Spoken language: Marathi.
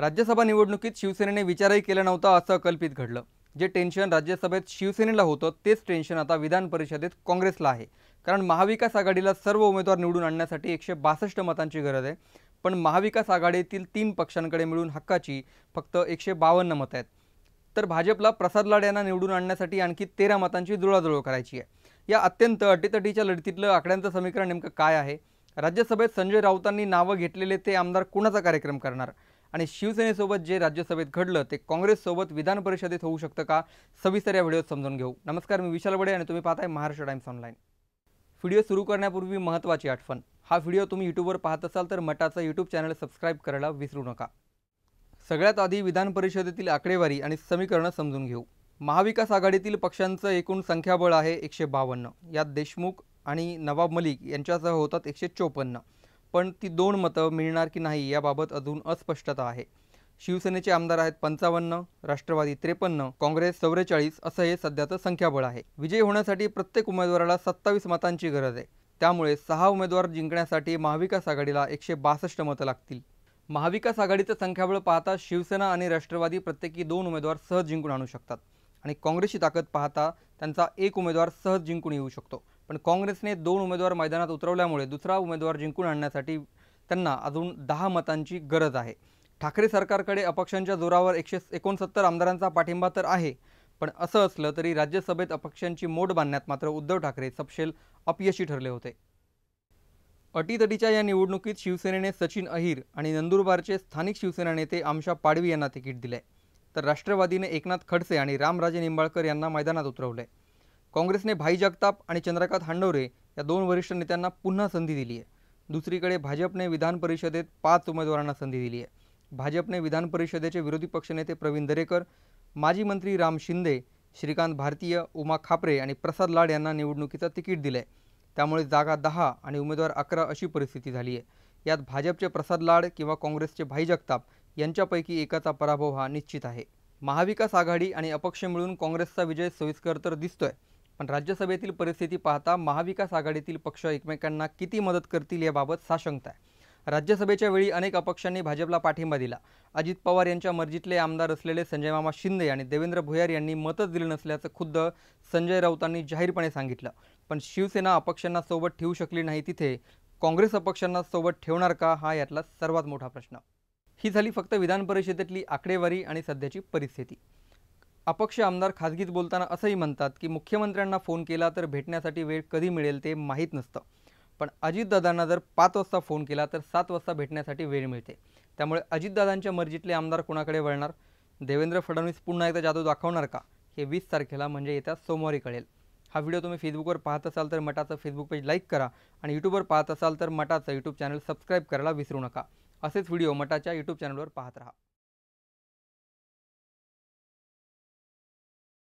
राज्यसभा निवडणुकीत शिवसेनेने विचारही केला नव्हता असं कल्पित घडलं जे टेन्शन राज्यसभेत शिवसेनेला होतं तेच टेन्शन आता विधान परिषदेत काँग्रेसला आहे कारण महाविकास आघाडीला सर्व उमेदवार निवडून आणण्यासाठी एकशे बासष्ट मतांची गरज आहे पण महाविकास आघाडीतील तीन पक्षांकडे मिळून हक्काची फक्त एकशे बावन्न मतं आहेत तर भाजपला प्रसाद लाड यांना निवडून आणण्यासाठी आणखी तेरा मतांची जुळाजुळव करायची आहे या अत्यंत अटीतटीच्या लढतीतलं आकड्यांचं समीकरण नेमकं काय आहे राज्यसभेत संजय राऊतांनी नावं घेतलेले ते आमदार कुणाचा कार्यक्रम करणार आणि शिवसेनेसोबत जे राज्यसभेत घडलं ते काँग्रेससोबत विधान परिषदेत होऊ शकतं का सविस्तर या व्हिडिओत समजून घेऊ नमस्कार मी विशाल बडे आणि तुम्ही पाहताय महाराष्ट्र टाइम्स ऑनलाईन व्हिडिओ सुरू करण्यापूर्वी महत्त्वाची आठवण हा व्हिडिओ तुम्ही यूट्यूबवर पाहत असाल तर मटाचं यूट्यूब चॅनल सबस्क्राईब करायला विसरू नका सगळ्यात आधी विधान परिषदेतील आकडेवारी आणि समीकरणं समजून घेऊ महाविकास आघाडीतील पक्षांचं एकूण संख्याबळ आहे एकशे बावन्न यात देशमुख आणि नवाब मलिक यांच्यासह होतात एकशे चोपन्न पण ती दोन मतं मिळणार की नाही याबाबत अजून अस्पष्टता आहे शिवसेनेचे आमदार आहेत पंचावन्न राष्ट्रवादी त्रेपन्न काँग्रेस चौवेचाळीस असं हे सध्याचं संख्याबळ आहे विजयी होण्यासाठी प्रत्येक उमेदवाराला सत्तावीस मतांची गरज आहे त्यामुळे सहा उमेदवार जिंकण्यासाठी महाविकास आघाडीला एकशे बासष्ट मतं लागतील महाविकास आघाडीचं संख्याबळ पाहता शिवसेना आणि राष्ट्रवादी प्रत्येकी दोन उमेदवार सहज जिंकून आणू शकतात आणि काँग्रेसची ताकद पाहता त्यांचा एक उमेदवार सहज जिंकून येऊ शकतो पण काँग्रेसने दोन उमेदवार मैदानात उतरवल्यामुळे दुसरा उमेदवार जिंकून आणण्यासाठी त्यांना अजून दहा मतांची गरज आहे ठाकरे सरकारकडे अपक्षांच्या जोरावर एकशे एकोणसत्तर आमदारांचा पाठिंबा तर आहे पण असं असलं तरी राज्यसभेत अपक्षांची मोड बांधण्यात मात्र उद्धव ठाकरे सपशेल अपयशी ठरले होते अटीतटीच्या या निवडणुकीत शिवसेनेने सचिन अहिर आणि नंदुरबारचे स्थानिक शिवसेना नेते आमशा पाडवी यांना तिकीट दिले तर राष्ट्रवादीने एकनाथ खडसे आणि रामराजे निंबाळकर यांना मैदानात उतरवले काँग्रेसने भाई जगताप आणि चंद्रकांत हांडोरे या दोन वरिष्ठ नेत्यांना पुन्हा संधी दिली आहे दुसरीकडे भाजपने विधान परिषदेत पाच उमेदवारांना संधी दिली आहे भाजपने विधान परिषदेचे विरोधी पक्षनेते प्रवीण दरेकर माजी मंत्री राम शिंदे श्रीकांत भारतीय उमा खापरे आणि प्रसाद लाड यांना निवडणुकीचं तिकीट दिलं आहे त्यामुळे जागा दहा आणि उमेदवार अकरा अशी परिस्थिती झाली आहे यात भाजपचे प्रसाद लाड किंवा काँग्रेसचे भाई जगताप यांच्यापैकी एकाचा पराभव हा निश्चित आहे महाविकास आघाडी आणि अपक्ष मिळून काँग्रेसचा विजय सोयीस्कर तर दिसतोय पण राज्यसभेतील परिस्थिती पाहता महाविकास आघाडीतील पक्ष एकमेकांना किती मदत करतील याबाबत साशंकता आहे राज्यसभेच्या वेळी अनेक अपक्षांनी भाजपला पाठिंबा दिला अजित पवार यांच्या मर्जीतले आमदार असलेले संजय मामा शिंदे आणि देवेंद्र भुयार यांनी मतच दिलं नसल्याचं खुद्द संजय राऊतांनी जाहीरपणे सांगितलं पण शिवसेना अपक्षांना सोबत ठेवू शकली नाही तिथे काँग्रेस अपक्षांना सोबत ठेवणार का हा यातला सर्वात मोठा प्रश्न ही झाली फक्त विधान आकडेवारी आणि सध्याची परिस्थिती अपक्ष आमदार खाजगीत बोलताना असंही म्हणतात की मुख्यमंत्र्यांना फोन केला तर भेटण्यासाठी वेळ कधी मिळेल ते माहीत नसतं पण अजितदादांना जर पाच वाजता फोन केला तर सात वाजता भेटण्यासाठी वेळ मिळते त्यामुळे अजितदादांच्या मर्जीतले आमदार कोणाकडे वळणार देवेंद्र फडणवीस पुन्हा एकदा जादू दाखवणार का हे वीस तारखेला म्हणजे येत्या सोमवारी कळेल हा व्हिडिओ तुम्ही फेसबुकवर पाहत असाल तर मटाचं फेसबुक पेज लाईक करा आणि यूट्यूबवर पाहत असाल तर मटाचं यूट्यूब चॅनल सबस्क्राईब करायला विसरू नका असेच व्हिडिओ मटाच्या यूट्यूब चॅनलवर पाहत राहा